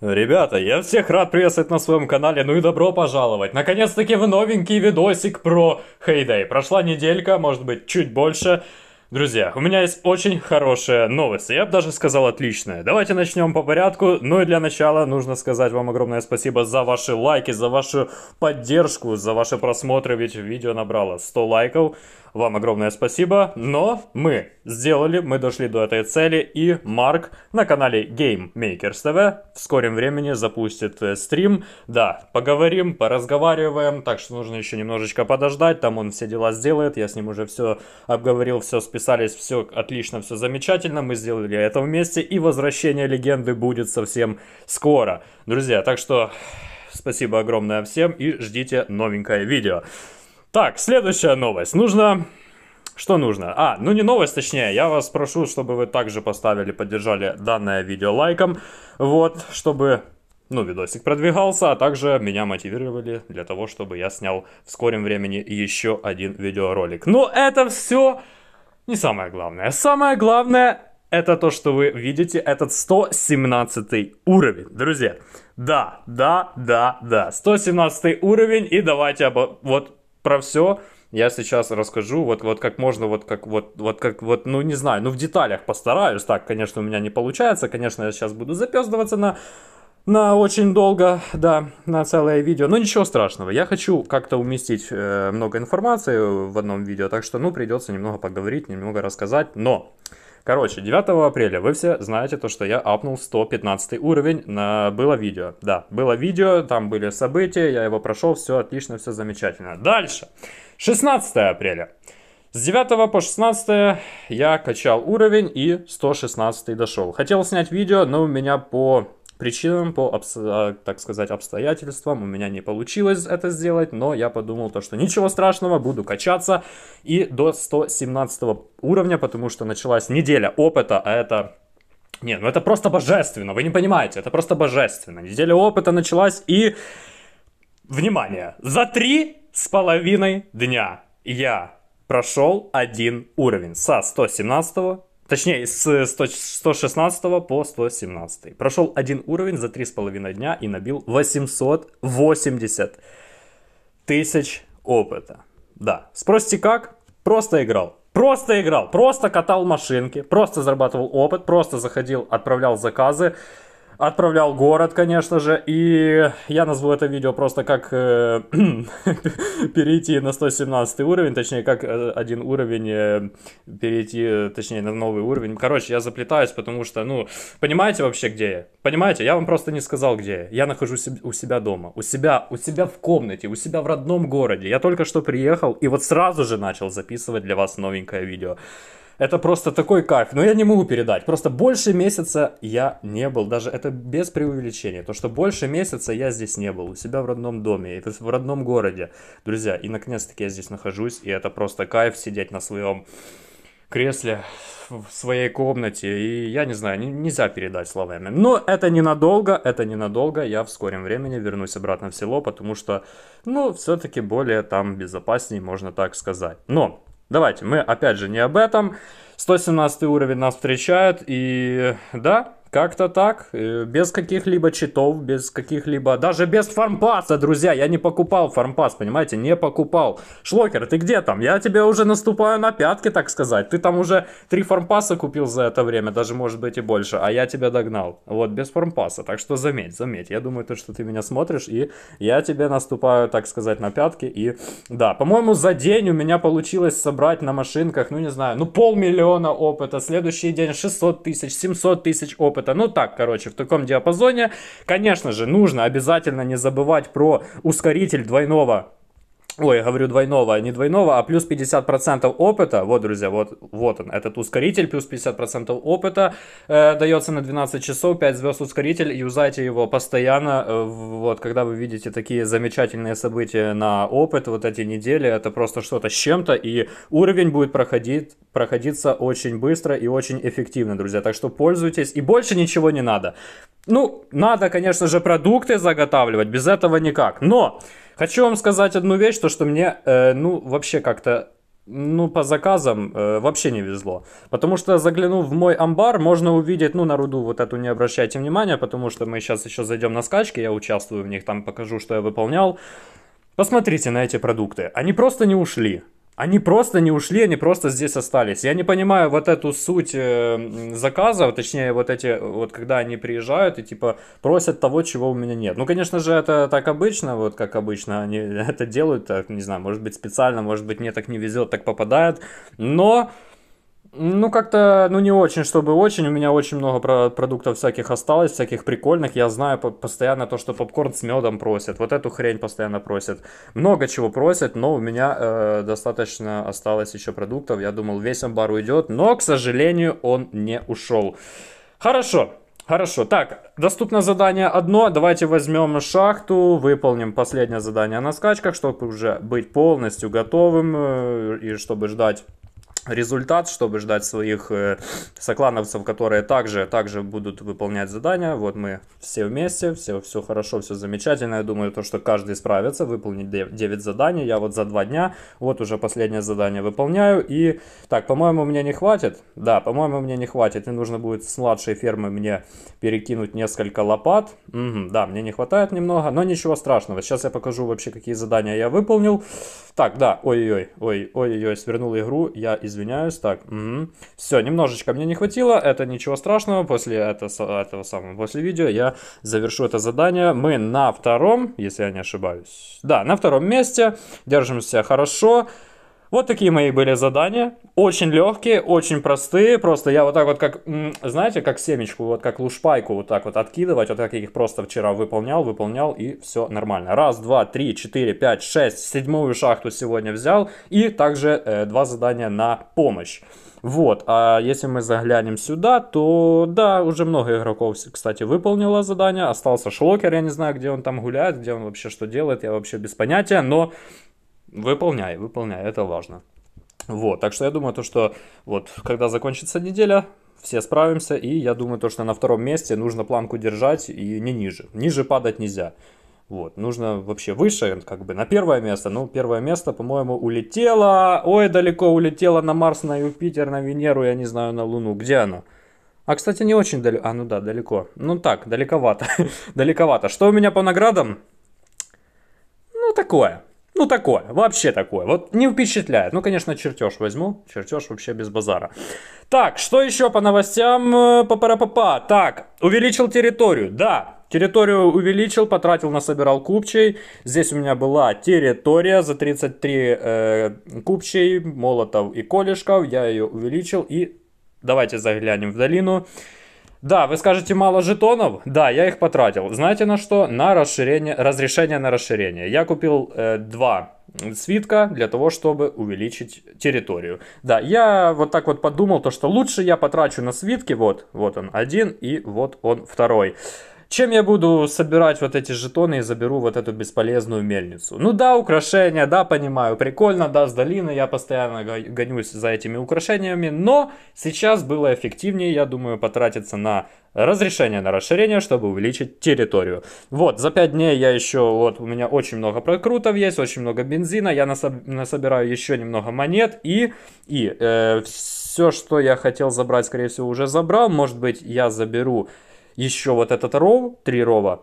Ребята, я всех рад приветствовать на своем канале, ну и добро пожаловать! Наконец-таки в новенький видосик про Хейдей. Прошла неделька, может быть чуть больше. Друзья, у меня есть очень хорошая новость, я бы даже сказал отличная. Давайте начнем по порядку, ну и для начала нужно сказать вам огромное спасибо за ваши лайки, за вашу поддержку, за ваши просмотры, ведь видео набрало 100 лайков. Вам огромное спасибо, но мы сделали, мы дошли до этой цели, и Марк на канале Game Makers TV в скором времени запустит э, стрим. Да, поговорим, поразговариваем, так что нужно еще немножечко подождать, там он все дела сделает, я с ним уже все обговорил, все списались, все отлично, все замечательно, мы сделали это вместе, и возвращение легенды будет совсем скоро. Друзья, так что спасибо огромное всем и ждите новенькое видео. Так, следующая новость. Нужно... Что нужно? А, ну не новость, точнее, я вас прошу, чтобы вы также поставили, поддержали данное видео лайком, вот, чтобы, ну, видосик продвигался, а также меня мотивировали для того, чтобы я снял в скором времени еще один видеоролик. Но это все не самое главное. Самое главное это то, что вы видите, этот 117 уровень, друзья. Да, да, да, да, 117 уровень, и давайте обо... вот про все я сейчас расскажу, вот, вот как можно, вот как, вот, вот как, вот, ну не знаю, ну в деталях постараюсь, так, конечно, у меня не получается, конечно, я сейчас буду запездываться на, на очень долго, да, на целое видео, но ничего страшного, я хочу как-то уместить э, много информации в одном видео, так что, ну, придется немного поговорить, немного рассказать, но... Короче, 9 апреля вы все знаете то, что я апнул 115 уровень. На... Было видео. Да, было видео, там были события, я его прошел, все отлично, все замечательно. Дальше. 16 апреля. С 9 по 16 я качал уровень и 116 дошел. Хотел снять видео, но у меня по причинам, по, а, так сказать, обстоятельствам у меня не получилось это сделать, но я подумал то, что ничего страшного, буду качаться и до 117 уровня, потому что началась неделя опыта, а это... Не, ну это просто божественно, вы не понимаете, это просто божественно. Неделя опыта началась и... Внимание! За три с половиной дня я прошел один уровень со 117 Точнее, с 116 по 117. Прошел один уровень за 3,5 дня и набил 880 тысяч опыта. Да, спросите как? Просто играл. Просто играл, просто катал машинки, просто зарабатывал опыт, просто заходил, отправлял заказы, отправлял город, конечно же, и я назову это видео просто как э, перейти на 117 уровень, точнее, как э, один уровень э, перейти, э, точнее, на новый уровень. Короче, я заплетаюсь, потому что, ну, понимаете вообще, где я? Понимаете? Я вам просто не сказал, где я. Я нахожусь у себя дома, у себя, у себя в комнате, у себя в родном городе. Я только что приехал и вот сразу же начал записывать для вас новенькое видео. Это просто такой кайф. Но я не могу передать. Просто больше месяца я не был. Даже это без преувеличения. То, что больше месяца я здесь не был. У себя в родном доме, в родном городе. Друзья, и наконец-таки я здесь нахожусь. И это просто кайф сидеть на своем кресле в своей комнате, и я не знаю, нельзя передать словами. Но это ненадолго, это ненадолго, я в скором времени вернусь обратно в село, потому что, ну, все-таки более там безопаснее, можно так сказать. Но Давайте, мы опять же не об этом. 117 уровень нас встречает, и да, как-то так, э, без каких-либо читов, без каких-либо, даже без фармпаса, друзья, я не покупал фармпас, понимаете, не покупал. Шлокер, ты где там? Я тебе уже наступаю на пятки, так сказать, ты там уже три фармпаса купил за это время, даже может быть и больше, а я тебя догнал, вот, без фармпаса, так что заметь, заметь, я думаю, то, что ты меня смотришь, и я тебе наступаю, так сказать, на пятки, и да, по-моему, за день у меня получилось собрать на машинках, ну не знаю, ну полмиллиона опыта, следующий день 600 тысяч, 700 тысяч опыта, опыта. Ну так, короче, в таком диапазоне. Конечно же, нужно обязательно не забывать про ускоритель двойного Ой, говорю двойного, не двойного, а плюс 50% опыта. Вот, друзья, вот, вот он, этот ускоритель. Плюс 50% опыта э, дается на 12 часов. 5 звезд ускоритель. Юзайте его постоянно. Э, вот, когда вы видите такие замечательные события на опыт, вот эти недели, это просто что-то с чем-то. И уровень будет проходить, проходиться очень быстро и очень эффективно, друзья. Так что пользуйтесь. И больше ничего не надо. Ну, надо, конечно же, продукты заготавливать. Без этого никак. Но... Хочу вам сказать одну вещь, то что мне, э, ну, вообще как-то ну, по заказам э, вообще не везло. Потому что, заглянув в мой амбар, можно увидеть, ну, на руду вот эту не обращайте внимания, потому что мы сейчас еще зайдем на скачки, я участвую в них, там покажу, что я выполнял. Посмотрите на эти продукты. Они просто не ушли. Они просто не ушли, они просто здесь остались. Я не понимаю вот эту суть э, заказов, точнее вот эти, вот когда они приезжают и типа просят того, чего у меня нет. Ну, конечно же, это так обычно, вот как обычно они это делают, так, не знаю, может быть специально, может быть мне так не везет, так попадает, но... Ну, как-то, ну, не очень, чтобы очень. У меня очень много про продуктов всяких осталось, всяких прикольных. Я знаю по постоянно то, что попкорн с медом просят. Вот эту хрень постоянно просят. Много чего просят, но у меня э, достаточно осталось еще продуктов. Я думал, весь амбар уйдет, но, к сожалению, он не ушел. Хорошо, Хорошо, так, доступно задание одно, давайте возьмем шахту, выполним последнее задание на скачках, чтобы уже быть полностью готовым э, и чтобы ждать результат, чтобы ждать своих э, соклановцев, которые также, также будут выполнять задания. Вот мы все вместе, все, все хорошо, все замечательно. Я думаю, то, что каждый справится, выполнит 9 заданий. Я вот за 2 дня, вот уже последнее задание выполняю. И так, по-моему, мне не хватит. Да, по-моему, мне не хватит. И нужно будет с младшей фермы мне перекинуть несколько лопат. Угу, да, мне не хватает немного, но ничего страшного. Сейчас я покажу вообще, какие задания я выполнил. Так, да, ой-ой-ой, ой-ой-ой, свернул игру. Я, извиняюсь извиняюсь. Так, угу. все, немножечко мне не хватило, это ничего страшного. После это, этого самого, после видео я завершу это задание. Мы на втором, если я не ошибаюсь. Да, на втором месте, держимся хорошо. Хорошо. Вот такие мои были задания. Очень легкие, очень простые. Просто я вот так вот как, знаете, как семечку, вот как лушпайку вот так вот откидывать. Вот как я их просто вчера выполнял, выполнял и все нормально. Раз, два, три, четыре, пять, шесть. Седьмую шахту сегодня взял. И также э, два задания на помощь. Вот, а если мы заглянем сюда, то да, уже много игроков, кстати, выполнило задание. Остался Шлокер, я не знаю, где он там гуляет, где он вообще что делает, я вообще без понятия, но Выполняй, выполняй, это важно. Вот, так что я думаю, то, что вот, когда закончится неделя, все справимся, и я думаю, то, что на втором месте нужно планку держать и не ниже. Ниже падать нельзя. Вот, нужно вообще выше, как бы на первое место. Ну, первое место, по-моему, улетело. Ой, далеко улетело на Марс, на Юпитер, на Венеру, я не знаю, на Луну. Где оно? А, кстати, не очень далеко. А, ну да, далеко. Ну так, далековато. далековато. Что у меня по наградам? Ну, такое. Ну, такое, вообще такое. Вот не впечатляет. Ну, конечно, чертеж возьму. Чертеж вообще без базара. Так, что еще по новостям? Э, папа, папа. Так, увеличил территорию. Да, территорию увеличил, потратил на собирал купчей. Здесь у меня была территория за 33 э, купчей, молотов и колешков. Я ее увеличил и давайте заглянем в долину. Да, вы скажете, мало жетонов? Да, я их потратил. Знаете на что? На расширение, разрешение на расширение. Я купил э, два свитка для того, чтобы увеличить территорию. Да, я вот так вот подумал, то что лучше я потрачу на свитки, вот, вот он один и вот он второй. Чем я буду собирать вот эти жетоны и заберу вот эту бесполезную мельницу? Ну да, украшения, да, понимаю, прикольно, да, с долины я постоянно гонюсь за этими украшениями, но сейчас было эффективнее, я думаю, потратиться на разрешение на расширение, чтобы увеличить территорию. Вот, за 5 дней я еще, вот, у меня очень много прокрутов есть, очень много бензина, я насоб насобираю еще немного монет и, и э, все, что я хотел забрать, скорее всего, уже забрал. Может быть, я заберу еще вот этот ров, три рова.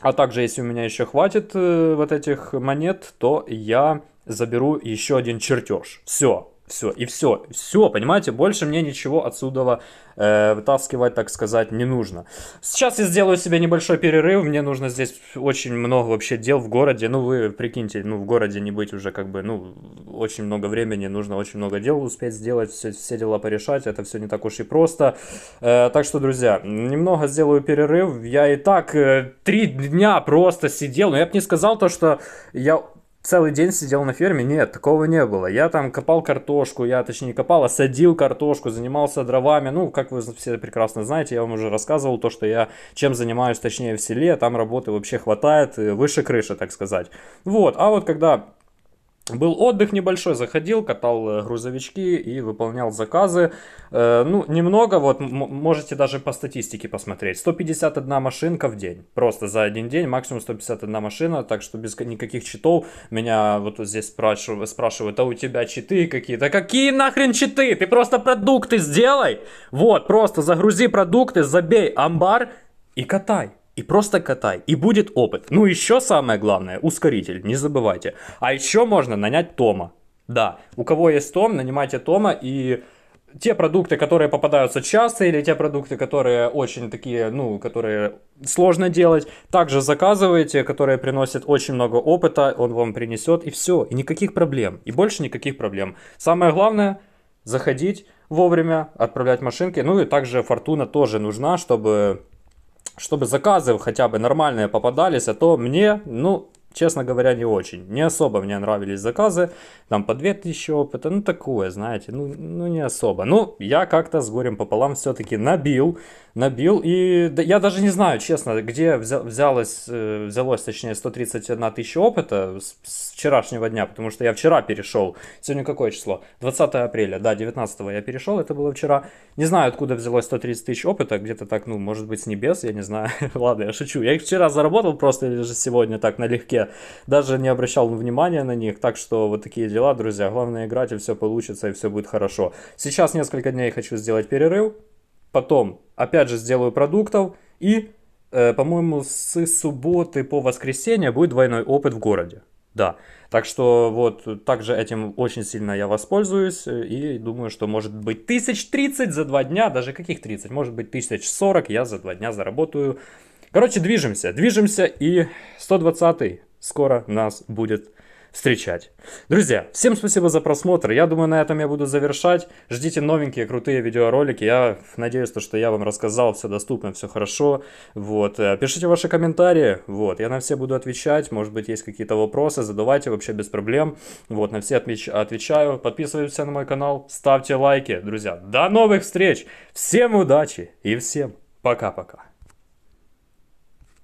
А также, если у меня еще хватит э, вот этих монет, то я заберу еще один чертеж. Все, все, и все, все, понимаете, больше мне ничего отсюда э, вытаскивать, так сказать, не нужно. Сейчас я сделаю себе небольшой перерыв, мне нужно здесь очень много вообще дел в городе, ну вы прикиньте, ну в городе не быть уже как бы, ну очень много времени, нужно очень много дел успеть сделать, все, все дела порешать, это все не так уж и просто. Э, так что, друзья, немного сделаю перерыв, я и так э, три дня просто сидел, но я бы не сказал то, что я целый день сидел на ферме. Нет, такого не было. Я там копал картошку, я точнее не копал, а садил картошку, занимался дровами. Ну, как вы все прекрасно знаете, я вам уже рассказывал то, что я чем занимаюсь, точнее в селе, там работы вообще хватает, э, выше крыши, так сказать. Вот, а вот когда был отдых небольшой, заходил, катал э, грузовички и выполнял заказы. Э, ну, немного, вот можете даже по статистике посмотреть. 151 машинка в день, просто за один день, максимум 151 машина, так что без никаких читов. Меня вот здесь спрашивают, спрашивают а у тебя читы какие-то? «А какие нахрен читы? Ты просто продукты сделай! Вот, просто загрузи продукты, забей амбар и катай и просто катай, и будет опыт. Ну еще самое главное, ускоритель, не забывайте. А еще можно нанять Тома. Да, у кого есть Том, нанимайте Тома и те продукты, которые попадаются часто, или те продукты, которые очень такие, ну, которые сложно делать, также заказывайте, которые приносят очень много опыта, он вам принесет, и все, и никаких проблем, и больше никаких проблем. Самое главное, заходить вовремя, отправлять машинки, ну и также фортуна тоже нужна, чтобы чтобы заказы хотя бы нормальные попадались, а то мне, ну, честно говоря, не очень. Не особо мне нравились заказы, там по 2000 опыта, ну такое, знаете, ну, ну не особо. Ну, я как-то с горем пополам все-таки набил, набил, и да, я даже не знаю, честно, где взялось, э, взялось, точнее, 131 тысяча опыта с, с вчерашнего дня, потому что я вчера перешел, сегодня какое число? 20 апреля, да, 19 я перешел, это было вчера. Не знаю, откуда взялось 130 тысяч опыта, где-то так, ну, может быть, с небес, я не знаю, ладно, я шучу. Я их вчера заработал просто, или же сегодня так налегке я даже не обращал внимания на них. Так что вот такие дела, друзья. Главное играть, и все получится, и все будет хорошо. Сейчас несколько дней хочу сделать перерыв. Потом, опять же, сделаю продуктов. И, э, по-моему, с субботы по воскресенье будет двойной опыт в городе. Да, так что вот также этим очень сильно я воспользуюсь э, и думаю, что может быть тысяч тридцать за два дня, даже каких 30, может быть тысяч сорок я за два дня заработаю. Короче, движемся, движемся и 120 скоро нас будет встречать. Друзья, всем спасибо за просмотр. Я думаю, на этом я буду завершать. Ждите новенькие крутые видеоролики. Я надеюсь, то, что я вам рассказал, все доступно, все хорошо. Вот. Э, пишите ваши комментарии. Вот. Я на все буду отвечать. Может быть, есть какие-то вопросы. Задавайте вообще без проблем. Вот. На все отвеч отвечаю. Подписывайтесь на мой канал. Ставьте лайки. Друзья, до новых встреч. Всем удачи и всем пока-пока.